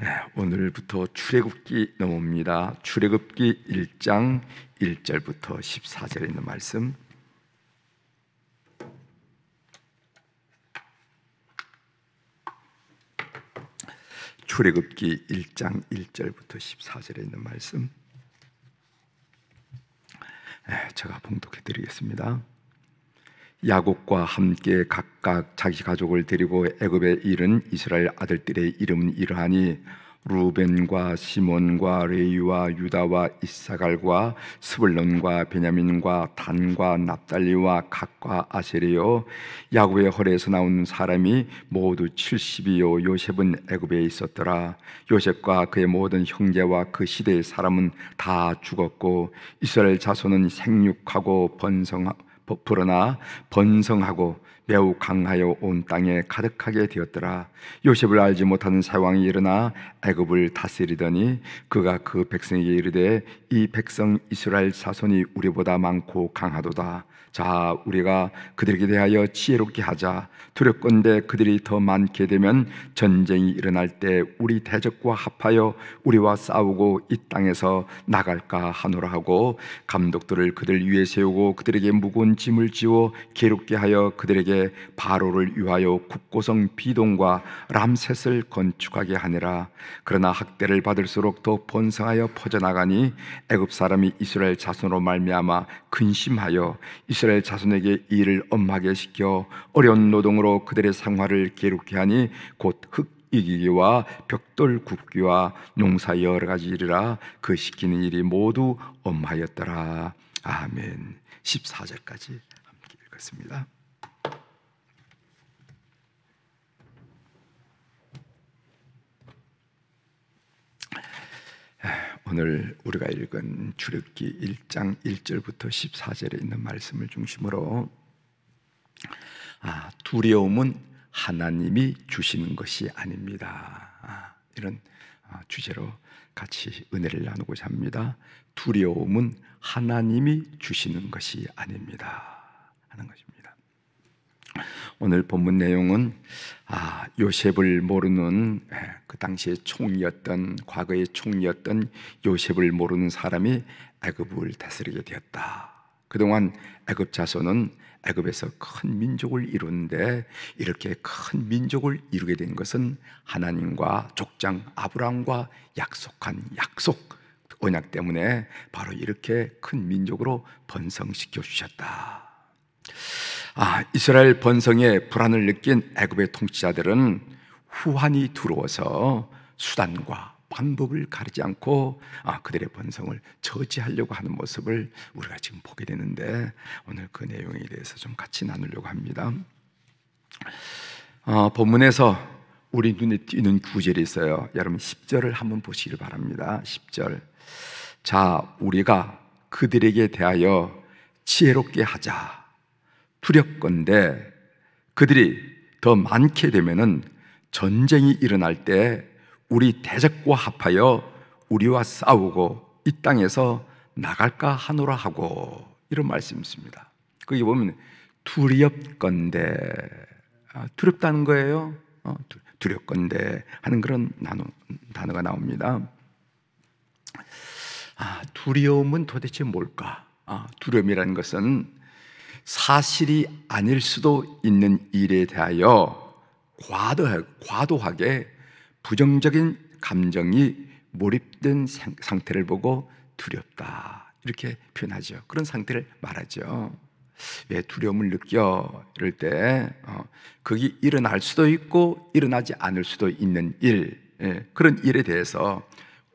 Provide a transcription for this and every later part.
네, 오늘부터 출애굽기 넘어옵니다. 출애굽기 1장 1절부터 14절에 있는 말씀. 출애굽기 1장 1절부터 14절에 있는 말씀. 네, 제가 봉독해 드리겠습니다. 야곱과 함께 각각 자기 가족을 데리고 애굽에 이른 이스라엘 아들들의 이름은 이러하니 루벤과 시몬과 레이와 유다와 이사갈과 스불론과 베냐민과 단과 납달리와 각과 아세리요 야곱의 허리에서 나온 사람이 모두 70이요 요셉은 애굽에 있었더라 요셉과 그의 모든 형제와 그 시대의 사람은 다 죽었고 이스라엘 자손은 생육하고 번성하고 불어나 번성하고 매우 강하여 온 땅에 가득하게 되었더라. 요셉을 알지 못하는 사왕이 일어나 애굽을 다스리더니 그가 그 백성에게 이르되 이 백성 이스라엘 자손이 우리보다 많고 강하도다. 자, 우리가 그들에게 대하여 지혜롭게 하자. 두렵건대 그들이 더 많게 되면 전쟁이 일어날 때 우리 대적과 합하여 우리와 싸우고 이 땅에서 나갈까 하노라 하고 감독들을 그들 위에 세우고 그들에게 무거운 짐을 지워 괴롭게 하여 그들에게 바로를 위하여 국고성 비동과 람셋을 건축하게 하니라. 그러나 학대를 받을수록 더 번성하여 퍼져나가니 애굽 사람이 이스라엘 자손으로 말미암아 근심하여 이스라엘 자손에게 일을 엄하게 시켜 어려운 노동으로 그들의 생활을 괴롭게 하니 곧흙이기와 벽돌 굽기와 농사 여러 가지 일이라 그 시키는 일이 모두 엄하였더라. 아멘. 14절까지 함께 읽었습니다. 오늘 우리가 읽은 출애굽기 1장 1절부터 14절에 있는 말씀을 중심으로 아, 두려움은 하나님이 주시는 것이 아닙니다. 아, 이런 아, 주제로 같이 은혜를 나누고자 합니다. 두려움은 하나님이 주시는 것이 아닙니다. 하는 것입니다. 오늘 본문 내용은 아, 요셉을 모르는 예, 그당시의 총리였던 과거의 총리였던 요셉을 모르는 사람이 애굽을 다스리게 되었다. 그동안 애굽 자손은 애굽에서 큰 민족을 이루는데 이렇게 큰 민족을 이루게 된 것은 하나님과 족장 아브라함과 약속한 약속 언약 때문에 바로 이렇게 큰 민족으로 번성시켜 주셨다. 아, 이스라엘 번성에 불안을 느낀 애굽의 통치자들은 후환이 두려워서 수단과 방법을 가리지 않고 아, 그들의 번성을 저지하려고 하는 모습을 우리가 지금 보게 되는데 오늘 그 내용에 대해서 좀 같이 나누려고 합니다. 어, 본문에서 우리 눈에 띄는 구절이 있어요. 여러분 10절을 한번 보시길 바랍니다. 10절. 자, 우리가 그들에게 대하여 지혜롭게 하자. 두렵건데 그들이 더 많게 되면은 전쟁이 일어날 때 우리 대적과 합하여 우리와 싸우고 이 땅에서 나갈까 하노라 하고 이런 말씀이 있습니다. 거기 보면 두렵건데 아, 두렵다는 거예요. 어, 두렵건데 하는 그런 나누, 단어가 나옵니다. 아, 두려움은 도대체 뭘까? 아, 두려움이라는 것은 사실이 아닐 수도 있는 일에 대하여 과도하, 게 부정적인 감정이 몰입된 상태를 보고 두렵다. 이렇게 표현하죠. 그런 상태를 말하죠. 왜 두려움을 느껴? 이럴 때, 어, 그게 일어날 수도 있고, 일어나지 않을 수도 있는 일, 예, 그런 일에 대해서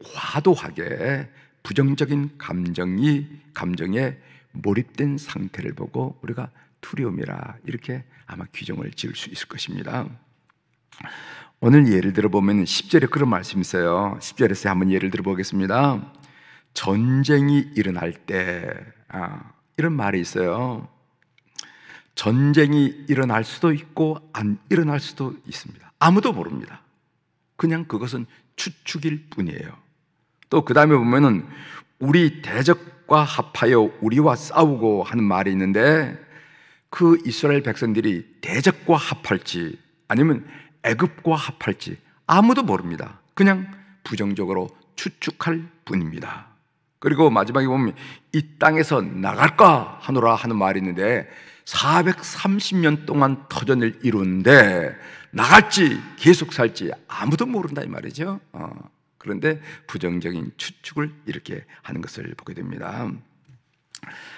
과도하게 부정적인 감정이, 감정에 몰입된 상태를 보고 우리가 두려움이라 이렇게 아마 규정을 지을 수 있을 것입니다. 오늘 예를 들어 보면 10절에 그런 말씀이 있어요. 10절에서 한번 예를 들어 보겠습니다. 전쟁이 일어날 때 아, 이런 말이 있어요. 전쟁이 일어날 수도 있고 안 일어날 수도 있습니다. 아무도 모릅니다. 그냥 그것은 추측일 뿐이에요. 또 그 다음에 보면은 우리 대적과 합하여 우리와 싸우고 하는 말이 있는데 그 이스라엘 백성들이 대적과 합할지 아니면 애굽과 합할지 아무도 모릅니다. 그냥 부정적으로 추측할 뿐입니다. 그리고 마지막에 보면 이 땅에서 나갈까 하노라 하는 말이 있는데 430년 동안 터전을 이루는데 나갈지 계속 살지 아무도 모른다 이 말이죠. 어. 그런데 부정적인 추측을 이렇게 하는 것을 보게 됩니다.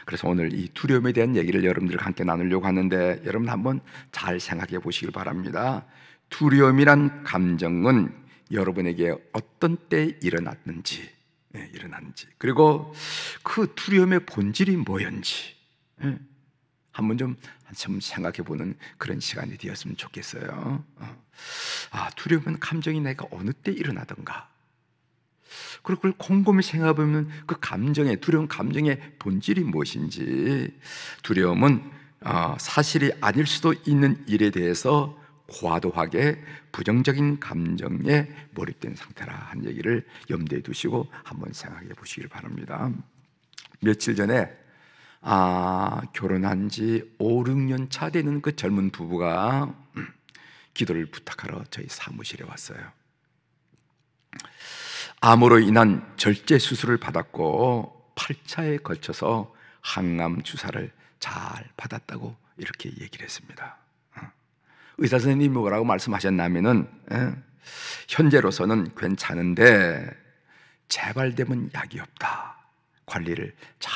그래서 오늘 이 두려움에 대한 얘기를 여러분들과 함께 나누려고 하는데 여러분 한번 잘 생각해 보시길 바랍니다. 두려움이란 감정은 여러분에게 어떤 때 일어났는지 네, 일어났는지 그리고 그 두려움의 본질이 뭐였는지 네, 한번 좀, 좀 생각해 보는 그런 시간이 되었으면 좋겠어요. 어. 아 두려움은 감정이 내가 어느 때 일어나던가 그리고 그걸 곰곰이 생각해보면 그 감정의 두려운 감정의 본질이 무엇인지 두려움은 어, 사실이 아닐 수도 있는 일에 대해서 과도하게 부정적인 감정에 몰입된 상태라 한 얘기를 염두에 두시고 한번 생각해 보시길 바랍니다. 며칠 전에 아, 결혼한 지 5, 6년 차 되는 그 젊은 부부가 기도를 부탁하러 저희 사무실에 왔어요. 암으로 인한 절제 수술을 받았고 8차에 걸쳐서 항암 주사를 잘 받았다고 이렇게 얘기를 했습니다. 어. 의사 선생님이 뭐라고 말씀하셨냐면은 어, 현재로서는 괜찮은데 재발되면 약이 없다. 관리를 잘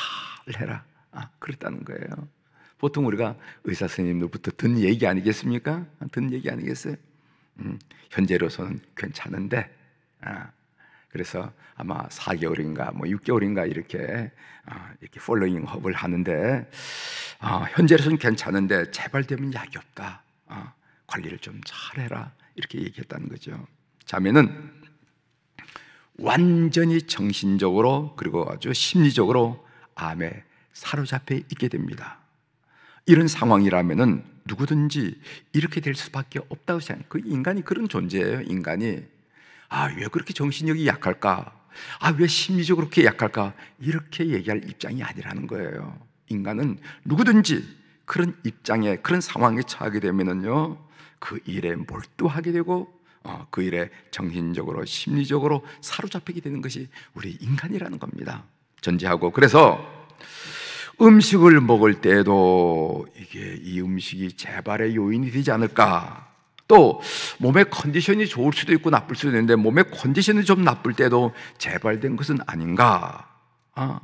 해라. 아, 그랬다는 거예요. 보통 우리가 의사 선생님들부터 든 얘기 아니겠습니까? 아, 든 얘기 아니겠어요? 음, 현재로서는 괜찮은데 아, 그래서 아마 4개월인가 뭐 6개월인가 이렇게 아, 이렇게 폴로잉 업을 하는데 아, 현재로서는 괜찮은데 재발되면 약이 없다. 아, 관리를 좀 잘해라 이렇게 얘기했다는 거죠. 자매는 완전히 정신적으로 그리고 아주 심리적으로 암에 사로잡혀 있게 됩니다. 이런 상황이라면은 누구든지 이렇게 될 수밖에 없다고 생각해요. 그 인간이 그런 존재예요. 인간이 아, 왜 그렇게 정신력이 약할까? 아, 왜 심리적으로 그렇게 약할까? 이렇게 얘기할 입장이 아니라는 거예요. 인간은 누구든지 그런 입장에, 그런 상황에 처하게 되면은요, 그 일에 몰두하게 되고, 어, 그 일에 정신적으로, 심리적으로 사로잡히게 되는 것이 우리 인간이라는 겁니다. 전제하고. 그래서 음식을 먹을 때에도 이게 이 음식이 재발의 요인이 되지 않을까? 또 몸의 컨디션이 좋을 수도 있고 나쁠 수도 있는데 몸의 컨디션이 좀 나쁠 때도 재발된 것은 아닌가? 아,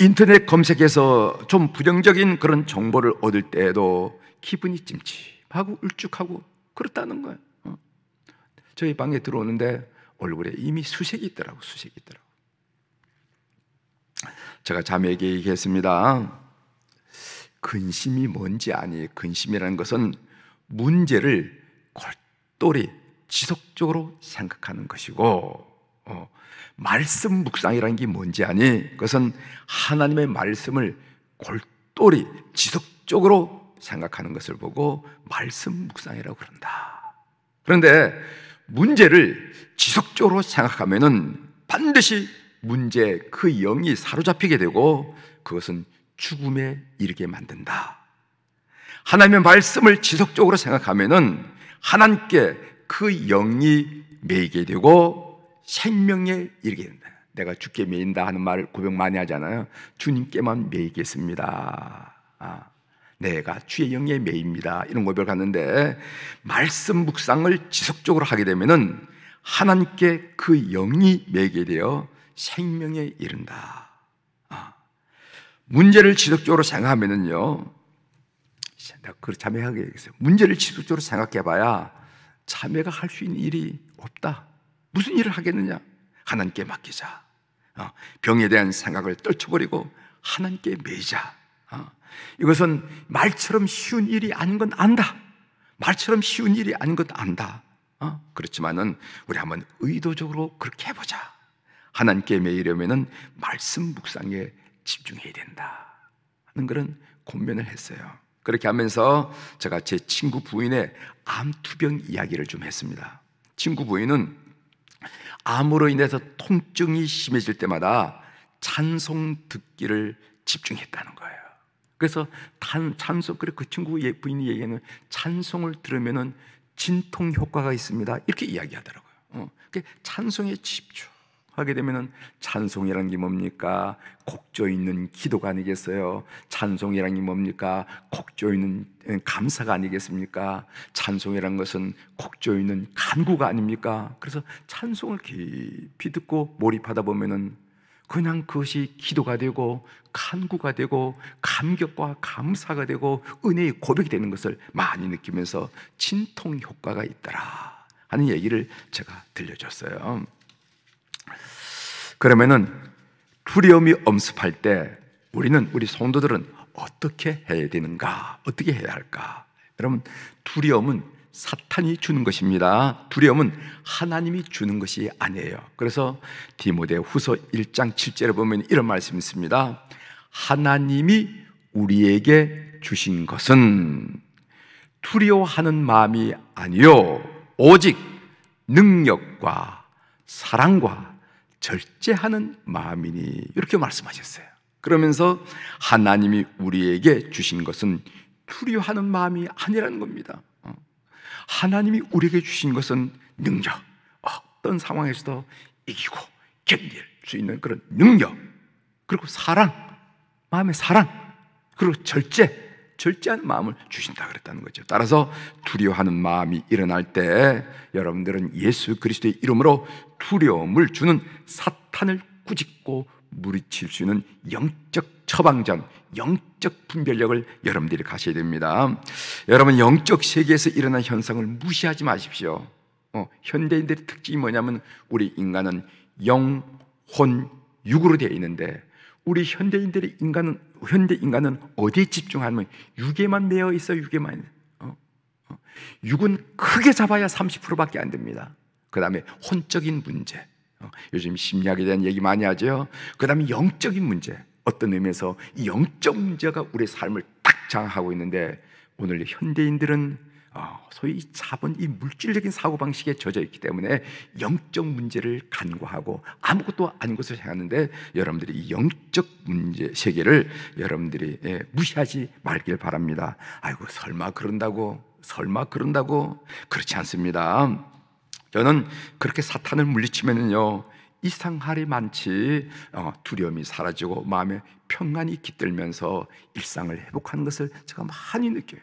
인터넷 검색에서 좀 부정적인 그런 정보를 얻을 때에도 기분이 찜찜하고 울쭉하고 그렇다는 거예요. 어. 저희 방에 들어오는데 얼굴에 이미 수색이 있더라고, 수색이 있더라고. 제가 자매에게 얘기했습니다. 근심이 뭔지 아니, 근심이라는 것은 문제를 골똘히 지속적으로 생각하는 것이고 어, 말씀 묵상이라는 게 뭔지 아니? 그것은 하나님의 말씀을 골똘히 지속적으로 생각하는 것을 보고 말씀 묵상이라고 그런다. 그런데 문제를 지속적으로 생각하면은 반드시 문제 그 영이 사로잡히게 되고 그것은 죽음에 이르게 만든다. 하나님의 말씀을 지속적으로 생각하면은 하나님께 그 영이 매이게 되고 생명에 이르게 된다. 내가 주께 매인다 하는 말 고백 많이 하잖아요. 주님께만 매이겠습니다. 아, 내가 주의 영에 매입니다. 이런 고백을 하는데 말씀 묵상을 지속적으로 하게 되면은 하나님께 그 영이 매게 되어 생명에 이른다. 아, 문제를 지속적으로 생각하면은요. 내가 그 자매에게 얘기했어요. 문제를 지속적으로 생각해봐야 자매가 할 수 있는 일이 없다. 무슨 일을 하겠느냐? 하나님께 맡기자. 어, 병에 대한 생각을 떨쳐버리고 하나님께 매자. 어, 이것은 말처럼 쉬운 일이 아닌 건 안다. 말처럼 쉬운 일이 아닌 것 안다. 어? 그렇지만은 우리 한번 의도적으로 그렇게 해보자. 하나님께 매이려면은 말씀 묵상에 집중해야 된다. 하는 그런 고면을 했어요. 그렇게 하면서 제가 제 친구 부인의 암투병 이야기를 좀 했습니다. 친구 부인은 암으로 인해서 통증이 심해질 때마다 찬송 듣기를 집중했다는 거예요. 그래서 탄, 찬송, 그래, 그 친구 예, 부인이 얘기하는 찬송을 들으면 진통 효과가 있습니다. 이렇게 이야기하더라고요. 어, 찬송에 집중. 하게 되면 찬송이란 게 뭡니까? 곡조 있는 기도가 아니겠어요? 찬송이란 게 뭡니까? 곡조 있는 예, 감사가 아니겠습니까? 찬송이란 것은 곡조 있는 간구가 아닙니까? 그래서 찬송을 깊이 듣고 몰입하다 보면은 그냥 그것이 기도가 되고 간구가 되고 감격과 감사가 되고 은혜의 고백이 되는 것을 많이 느끼면서 진통 효과가 있더라 하는 얘기를 제가 들려줬어요. 그러면은 두려움이 엄습할 때 우리는 우리 성도들은 어떻게 해야 되는가? 어떻게 해야 할까? 여러분 두려움은 사탄이 주는 것입니다. 두려움은 하나님이 주는 것이 아니에요. 그래서 디모데 후서 1장 7절에 보면 이런 말씀이 있습니다. 하나님이 우리에게 주신 것은 두려워하는 마음이 아니요. 오직 능력과 사랑과 절제하는 마음이니 이렇게 말씀하셨어요. 그러면서 하나님이 우리에게 주신 것은 투려하는 마음이 아니라는 겁니다. 어. 하나님이 우리에게 주신 것은 능력. 어떤 상황에서도 이기고 견딜 수 있는 그런 능력. 그리고 사랑, 마음의 사랑, 그리고 절제, 절제한 마음을 주신다 그랬다는 거죠. 따라서 두려워하는 마음이 일어날 때 여러분들은 예수 그리스도의 이름으로 두려움을 주는 사탄을 꾸짖고 무리칠 수 있는 영적 처방전, 영적 분별력을 여러분들이 가셔야 됩니다. 여러분 영적 세계에서 일어난 현상을 무시하지 마십시오. 어, 현대인들의 특징이 뭐냐면 우리 인간은 영, 혼, 육으로 되어 있는데 우리 현대인들의 인간은 현대 인간은 어디에 집중하면 육에만 매여 있어 육에만 어? 어? 육은 크게 잡아야 30%밖에 안 됩니다. 그 다음에 혼적인 문제 어? 요즘 심리학에 대한 얘기 많이 하죠. 그 다음에 영적인 문제 어떤 의미에서 이 영적 문제가 우리 삶을 딱장하고 있는데 오늘 현대인들은 어, 소위 자본 이 물질적인 사고 방식에 젖어 있기 때문에 영적 문제를 간과하고 아무것도 아닌 것을 생각하는데 여러분들이 이 영적 문제 세계를 여러분들이 예, 무시하지 말길 바랍니다. 아이고 설마 그런다고 설마 그런다고 그렇지 않습니다. 저는 그렇게 사탄을 물리치면요 이상할이 많지 어, 두려움이 사라지고 마음에 평안이 깃들면서 일상을 회복하는 것을 제가 많이 느껴요.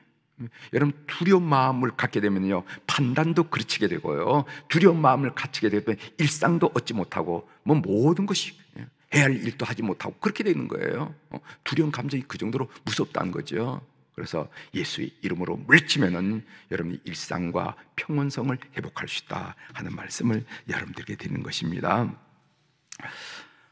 여러분 두려운 마음을 갖게 되면요 판단도 그르치게 되고요 두려운 마음을 갖추게 되면 일상도 얻지 못하고 뭐 모든 것이 예, 해야 할 일도 하지 못하고 그렇게 되는 거예요 어, 두려운 감정이 그 정도로 무섭다는 거죠 그래서 예수의 이름으로 물치면은 여러분이 일상과 평온성을 회복할 수 있다 하는 말씀을 여러분들에게 드리는 것입니다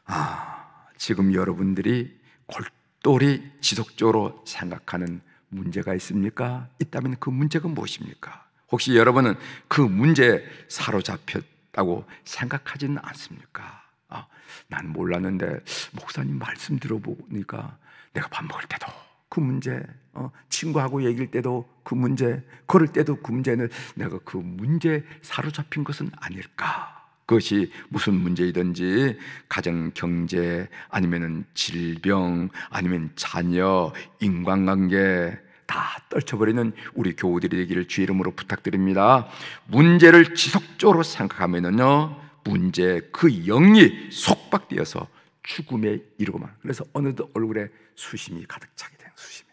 아 지금 여러분들이 골똘히 지속적으로 생각하는 문제가 있습니까? 있다면 그 문제가 무엇입니까? 혹시 여러분은 그 문제에 사로잡혔다고 생각하지는 않습니까? 아, 난 몰랐는데 목사님 말씀 들어보니까 내가 밥 먹을 때도 그 문제, 어, 친구하고 얘기할 때도 그 문제, 걸을 때도 그 문제는 내가 그 문제에 사로잡힌 것은 아닐까? 그것이 무슨 문제이든지 가정 경제 아니면 질병 아니면 자녀 인간관계 다 떨쳐버리는 우리 교우들이 되기를 주 이름으로 부탁드립니다. 문제를 지속적으로 생각하면요 문제 그 영이 속박되어서 죽음에 이르고만. 그래서 어느덧 얼굴에 수심이 가득 차게 된 수심이.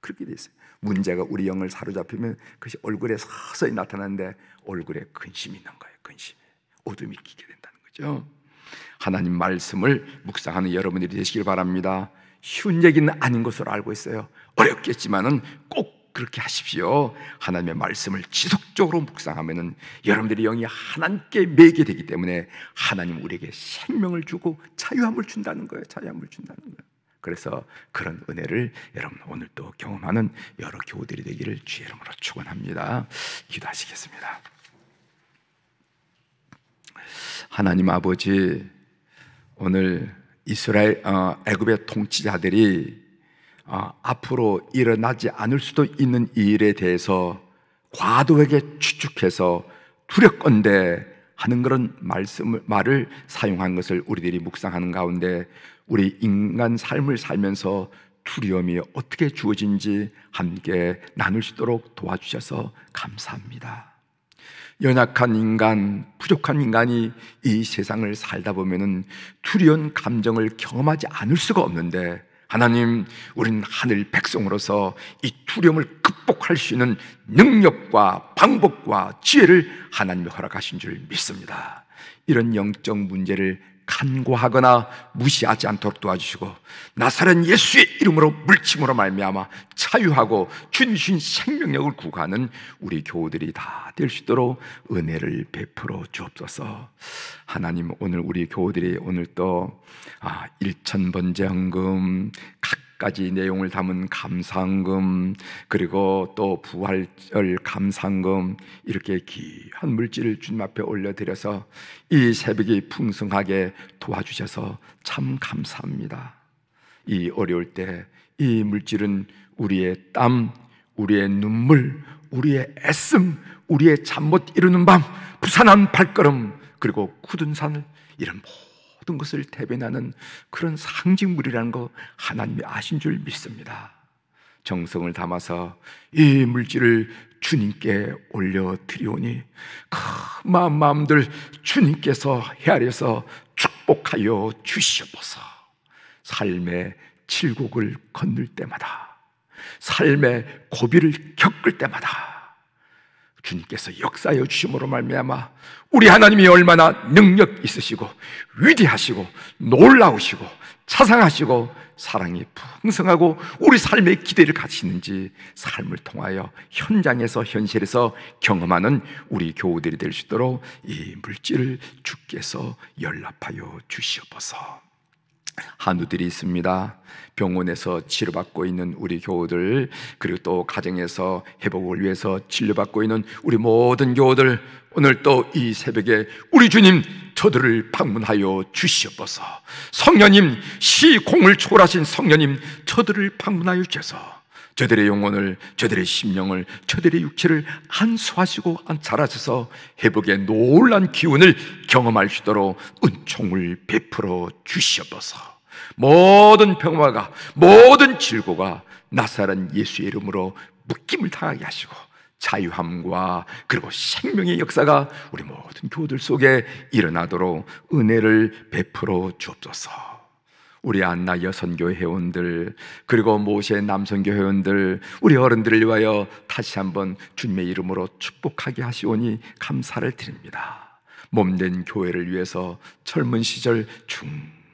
그렇게 돼 있어요. 문제가 우리 영을 사로잡히면 그것이 얼굴에 서서히 나타나는데 얼굴에 근심이 있는 거예요. 근심 어둠이 끼게 된다는 거죠. 하나님 말씀을 묵상하는 여러분들이 되시길 바랍니다. 쉬운 얘기는 아닌 것으로 알고 있어요. 어렵겠지만은 꼭 그렇게 하십시오. 하나님의 말씀을 지속적으로 묵상하면은 여러분들의 영이 하나님께 매게 되기 때문에 하나님 우리에게 생명을 주고 자유함을 준다는 거예요. 자유함을 준다는 거예요. 그래서 그런 은혜를 여러분 오늘 도 경험하는 여러 교우들이 되기를 주의 이름으로 축원합니다. 기도하시겠습니다. 하나님 아버지 오늘 이스라엘 어, 애굽의 통치자들이 어, 앞으로 일어나지 않을 수도 있는 일에 대해서 과도하게 추측해서 두렵건대 하는 그런 말씀을 말을 사용한 것을 우리들이 묵상하는 가운데 우리 인간 삶을 살면서 두려움이 어떻게 주어진지 함께 나눌 수 있도록 도와주셔서 감사합니다. 연약한 인간, 부족한 인간이 이 세상을 살다 보면 두려운 감정을 경험하지 않을 수가 없는데 하나님, 우린 하늘 백성으로서 이 두려움을 극복할 수 있는 능력과 방법과 지혜를 하나님이 허락하신 줄 믿습니다. 이런 영적 문제를 간과하거나 무시하지 않도록 도와주시고 나사렛 예수의 이름으로 물침으로 말미암아 자유하고 준신 생명력을 구하는 우리 교우들이 다 될 수 있도록 은혜를 베풀어 주옵소서. 하나님 오늘 우리 교우들이 오늘 또 아, 일천번째 헌금 각 가지 내용을 담은 감상금 그리고 또 부활절 감상금 이렇게 귀한 물질을 주님 앞에 올려드려서 이 새벽이 풍성하게 도와주셔서 참 감사합니다. 이 어려울 때 이 물질은 우리의 땀, 우리의 눈물, 우리의 애씀, 우리의 잠 못 이루는 밤, 부산한 발걸음 그리고 굳은 산 이런 모든 것을 대변하는 그런 상징물이라는 거 하나님이 아신 줄 믿습니다. 정성을 담아서 이 물질을 주님께 올려드리오니 그 마음 마음들 주님께서 헤아려서 축복하여 주시옵소서 삶의 칠곡을 건널 때마다 삶의 고비를 겪을 때마다 주님께서 역사여 주심으로 말미암아 우리 하나님이 얼마나 능력 있으시고 위대하시고 놀라우시고 차상하시고 사랑이 풍성하고 우리 삶의 기대를 가지시는지 삶을 통하여 현장에서 현실에서 경험하는 우리 교우들이 될 수 있도록 이 물질을 주께서 연락하여 주시옵소서. 한우들이 있습니다. 병원에서 치료받고 있는 우리 교우들, 그리고 또 가정에서 회복을 위해서 진료받고 있는 우리 모든 교우들, 오늘 또 이 새벽에 우리 주님 저들을 방문하여 주시옵소서. 성령님, 시공을 초월하신 성령님, 저들을 방문하여 주셔서 저들의 영혼을, 저들의 심령을, 저들의 육체를 안수하시고 안잘하셔서 회복의 놀란 기운을 경험할 수 있도록 은총을 베풀어 주시옵소서. 모든 평화가 모든 즐거가 나사란 예수의 이름으로 묶임을 당하게 하시고 자유함과 그리고 생명의 역사가 우리 모든 교들 속에 일어나도록 은혜를 베풀어 주옵소서. 우리 안나 여선교 회원들 그리고 모세 남선교 회원들 우리 어른들을 위하여 다시 한번 주님의 이름으로 축복하게 하시오니 감사를 드립니다. 몸된 교회를 위해서 젊은 시절 중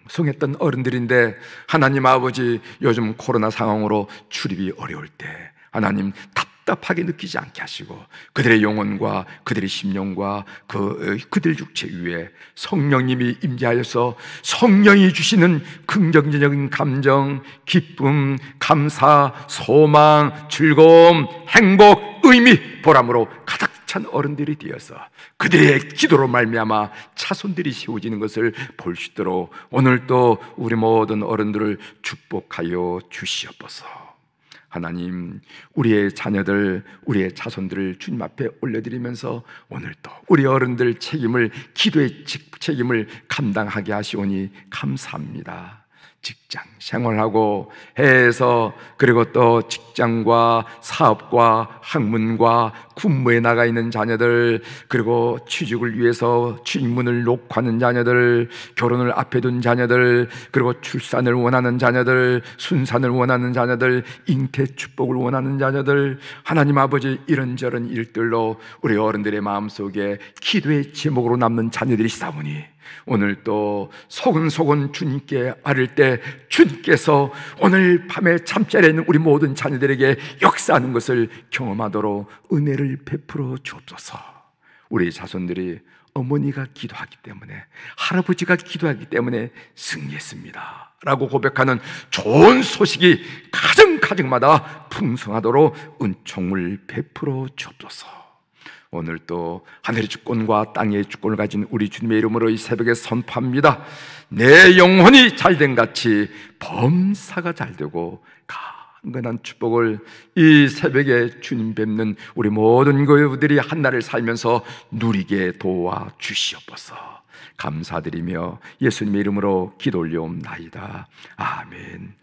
성했던 어른들인데 하나님 아버지 요즘 코로나 상황으로 출입이 어려울 때 하나님 답답하게 느끼지 않게 하시고 그들의 영혼과 그들의 심령과 그 그들 육체 위에 성령님이 임재하여서 성령이 주시는 긍정적인 감정, 기쁨, 감사, 소망, 즐거움, 행복, 의미, 보람으로 가득 찬 어른들이 되어서 그들의 기도로 말미암아 차손들이 세워지는 것을 볼 수 있도록 오늘도 우리 모든 어른들을 축복하여 주시옵소서. 하나님, 우리의 자녀들, 우리의 자손들을 주님 앞에 올려드리면서 오늘도 우리 어른들 책임을, 기도의 책임을 감당하게 하시오니 감사합니다. 직장 생활하고 해서 그리고 또 직장과 사업과 학문과 군무에 나가 있는 자녀들 그리고 취직을 위해서 취직문을 녹화하는 자녀들 결혼을 앞에 둔 자녀들 그리고 출산을 원하는 자녀들 순산을 원하는 자녀들 잉태 축복을 원하는 자녀들 하나님 아버지 이런저런 일들로 우리 어른들의 마음속에 기도의 제목으로 남는 자녀들이 시다보니 오늘 또 소근소근 주님께 아를 때 주님께서 오늘 밤에 잠자리는 우리 모든 자녀들에게 역사하는 것을 경험하도록 은혜를 베풀어 주옵소서. 우리 자손들이 어머니가 기도하기 때문에 할아버지가 기도하기 때문에 승리했습니다. 라고 고백하는 좋은 소식이 가정가정마다 풍성하도록 은총을 베풀어 주옵소서. 오늘 도 하늘의 주권과 땅의 주권을 가진 우리 주님의 이름으로 이 새벽에 선포합니다. 내 영혼이 잘된 같이 범사가 잘 되고 강건한 축복을 이 새벽에 주님 뵙는 우리 모든 교우들이 한날을 살면서 누리게 도와 주시옵소서. 감사드리며 예수님의 이름으로 기도 올려옵나이다. 아멘.